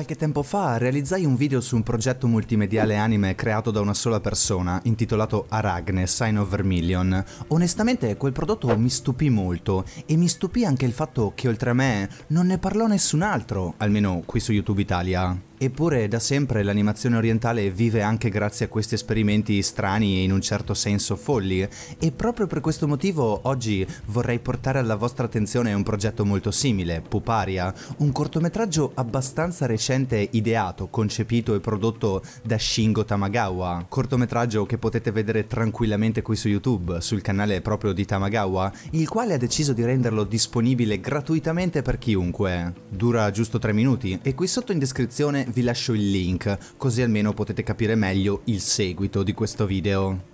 Qualche tempo fa realizzai un video su un progetto multimediale anime creato da una sola persona, intitolato Aragne, Sign of Vermilion. Onestamente quel prodotto mi stupì molto e mi stupì anche il fatto che oltre a me non ne parlò nessun altro, almeno qui su YouTube Italia. Eppure da sempre l'animazione orientale vive anche grazie a questi esperimenti strani e in un certo senso folli e proprio per questo motivo oggi vorrei portare alla vostra attenzione un progetto molto simile, Puparia, un cortometraggio abbastanza recente ideato, concepito e prodotto da Shingo Tamagawa, cortometraggio che potete vedere tranquillamente qui su YouTube, sul canale proprio di Tamagawa, il quale ha deciso di renderlo disponibile gratuitamente per chiunque. Dura giusto 3 minuti e qui sotto in descrizione vi lascio il link, così almeno potete capire meglio il seguito di questo video.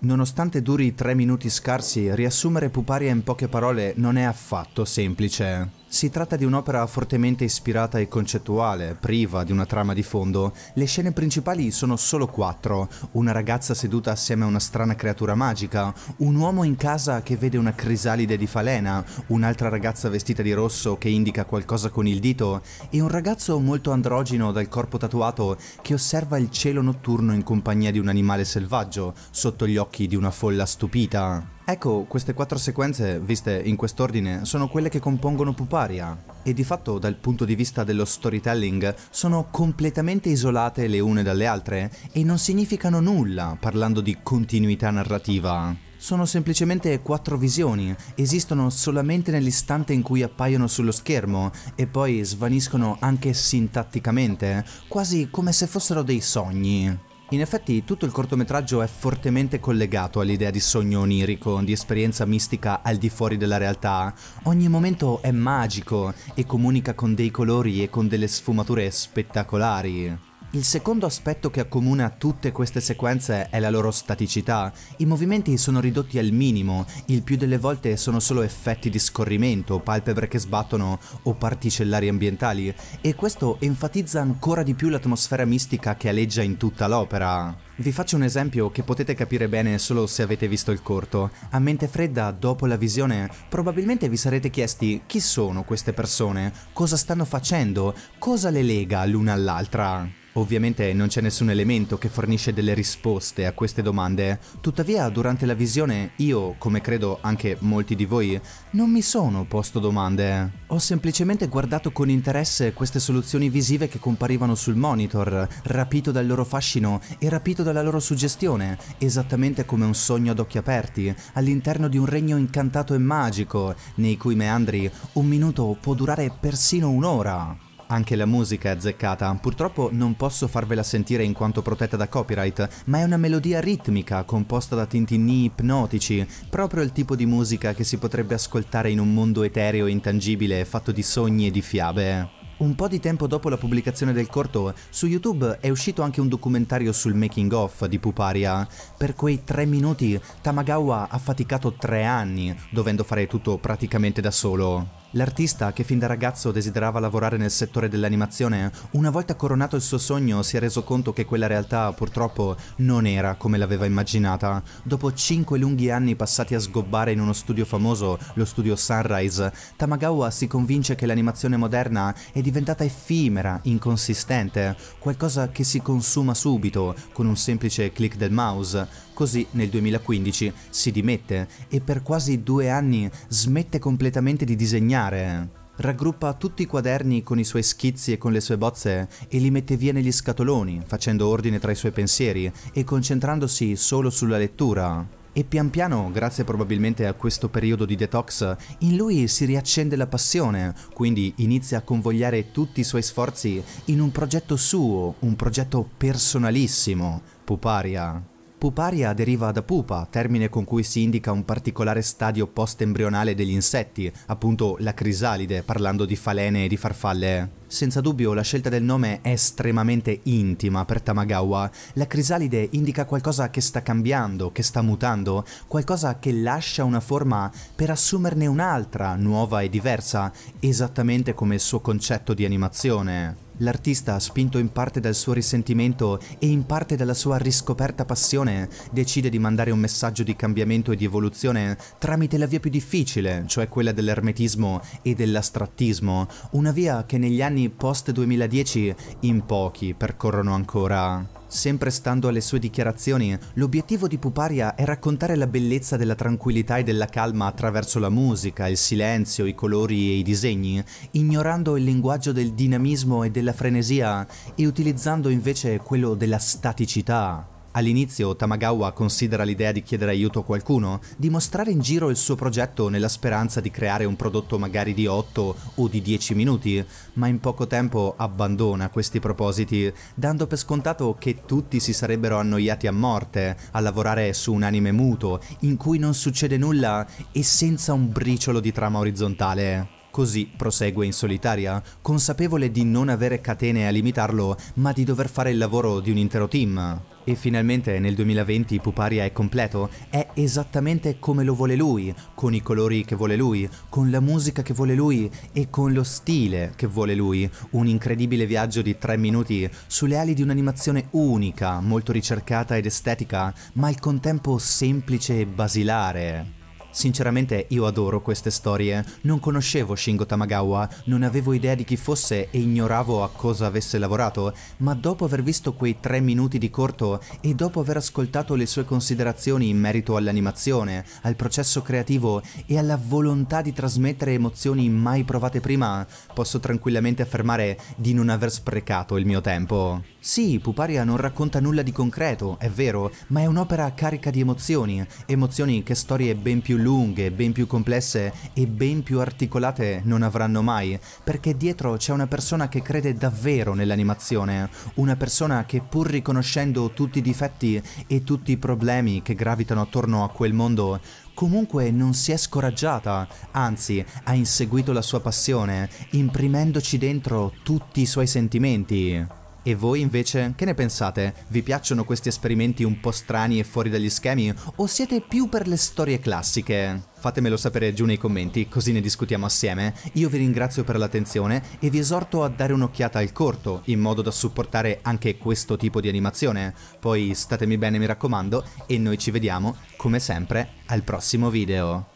Nonostante duri 3 minuti scarsi, riassumere Puparia in poche parole non è affatto semplice. Si tratta di un'opera fortemente ispirata e concettuale, priva di una trama di fondo. Le scene principali sono solo quattro. Una ragazza seduta assieme a una strana creatura magica, un uomo in casa che vede una crisalide di falena, un'altra ragazza vestita di rosso che indica qualcosa con il dito e un ragazzo molto androgino dal corpo tatuato che osserva il cielo notturno in compagnia di un animale selvaggio, sotto gli occhi di una folla stupita. Ecco, queste quattro sequenze, viste in quest'ordine, sono quelle che compongono Puparia, e di fatto dal punto di vista dello storytelling sono completamente isolate le une dalle altre e non significano nulla parlando di continuità narrativa. Sono semplicemente quattro visioni, esistono solamente nell'istante in cui appaiono sullo schermo e poi svaniscono anche sintatticamente, quasi come se fossero dei sogni. In effetti tutto il cortometraggio è fortemente collegato all'idea di sogno onirico, di esperienza mistica al di fuori della realtà. Ogni momento è magico e comunica con dei colori e con delle sfumature spettacolari. Il secondo aspetto che accomuna tutte queste sequenze è la loro staticità. I movimenti sono ridotti al minimo, il più delle volte sono solo effetti di scorrimento, palpebre che sbattono o particellari ambientali, e questo enfatizza ancora di più l'atmosfera mistica che aleggia in tutta l'opera. Vi faccio un esempio che potete capire bene solo se avete visto il corto. A mente fredda, dopo la visione, probabilmente vi sarete chiesti chi sono queste persone, cosa stanno facendo, cosa le lega l'una all'altra. Ovviamente non c'è nessun elemento che fornisce delle risposte a queste domande, tuttavia durante la visione io, come credo anche molti di voi, non mi sono posto domande. Ho semplicemente guardato con interesse queste soluzioni visive che comparivano sul monitor, rapito dal loro fascino e rapito dalla loro suggestione, esattamente come un sogno ad occhi aperti, all'interno di un regno incantato e magico, nei cui meandri un minuto può durare persino un'ora. Anche la musica è azzeccata, purtroppo non posso farvela sentire in quanto protetta da copyright, ma è una melodia ritmica composta da tintinni ipnotici, proprio il tipo di musica che si potrebbe ascoltare in un mondo etereo e intangibile fatto di sogni e di fiabe. Un po' di tempo dopo la pubblicazione del corto, su YouTube è uscito anche un documentario sul making of di Puparia. Per quei tre minuti Tamagawa ha faticato tre anni, dovendo fare tutto praticamente da solo. L'artista, che fin da ragazzo desiderava lavorare nel settore dell'animazione, una volta coronato il suo sogno si è reso conto che quella realtà purtroppo non era come l'aveva immaginata. Dopo cinque lunghi anni passati a sgobbare in uno studio famoso, lo studio Sunrise, Tamagawa si convince che l'animazione moderna è diventata effimera, inconsistente, qualcosa che si consuma subito con un semplice click del mouse. Così nel 2015 si dimette e per quasi due anni smette completamente di disegnare. Raggruppa tutti i quaderni con i suoi schizzi e con le sue bozze e li mette via negli scatoloni, facendo ordine tra i suoi pensieri e concentrandosi solo sulla lettura. E pian piano, grazie probabilmente a questo periodo di detox, in lui si riaccende la passione, quindi inizia a convogliare tutti i suoi sforzi in un progetto suo, un progetto personalissimo, Puparia. Puparia deriva da pupa, termine con cui si indica un particolare stadio post-embrionale degli insetti, appunto la crisalide, parlando di falene e di farfalle. Senza dubbio la scelta del nome è estremamente intima per Tamagawa. La crisalide indica qualcosa che sta cambiando, che sta mutando, qualcosa che lascia una forma per assumerne un'altra, nuova e diversa, esattamente come il suo concetto di animazione. L'artista, spinto in parte dal suo risentimento e in parte dalla sua riscoperta passione, decide di mandare un messaggio di cambiamento e di evoluzione tramite la via più difficile, cioè quella dell'ermetismo e dell'astrattismo, una via che negli anni post 2010 in pochi percorrono ancora. Sempre stando alle sue dichiarazioni, l'obiettivo di Puparia è raccontare la bellezza della tranquillità e della calma attraverso la musica, il silenzio, i colori e i disegni, ignorando il linguaggio del dinamismo e della frenesia e utilizzando invece quello della staticità, All'inizio Tamagawa considera l'idea di chiedere aiuto a qualcuno, di mostrare in giro il suo progetto nella speranza di creare un prodotto magari di 8 o di 10 minuti, ma in poco tempo abbandona questi propositi, dando per scontato che tutti si sarebbero annoiati a morte a lavorare su un anime muto, in cui non succede nulla e senza un briciolo di trama orizzontale. Così prosegue in solitaria, consapevole di non avere catene a limitarlo, ma di dover fare il lavoro di un intero team. E finalmente nel 2020 Puparia è completo, è esattamente come lo vuole lui, con i colori che vuole lui, con la musica che vuole lui e con lo stile che vuole lui. Un incredibile viaggio di tre minuti sulle ali di un'animazione unica, molto ricercata ed estetica, ma al contempo semplice e basilare. Sinceramente io adoro queste storie. Non conoscevo Shingo Tamagawa, non avevo idea di chi fosse e ignoravo a cosa avesse lavorato, ma dopo aver visto quei tre minuti di corto e dopo aver ascoltato le sue considerazioni in merito all'animazione, al processo creativo e alla volontà di trasmettere emozioni mai provate prima, posso tranquillamente affermare di non aver sprecato il mio tempo. Sì, Puparia non racconta nulla di concreto, è vero, ma è un'opera carica di emozioni, emozioni che storie ben più lunghe lunghe, ben più complesse e ben più articolate non avranno mai, perché dietro c'è una persona che crede davvero nell'animazione, una persona che pur riconoscendo tutti i difetti e tutti i problemi che gravitano attorno a quel mondo, comunque non si è scoraggiata, anzi ha inseguito la sua passione, imprimendoci dentro tutti i suoi sentimenti. E voi invece che ne pensate? Vi piacciono questi esperimenti un po' strani e fuori dagli schemi? O siete più per le storie classiche? Fatemelo sapere giù nei commenti, così ne discutiamo assieme. Io vi ringrazio per l'attenzione e vi esorto a dare un'occhiata al corto, in modo da supportare anche questo tipo di animazione. Poi statemi bene mi raccomando e noi ci vediamo, come sempre, al prossimo video.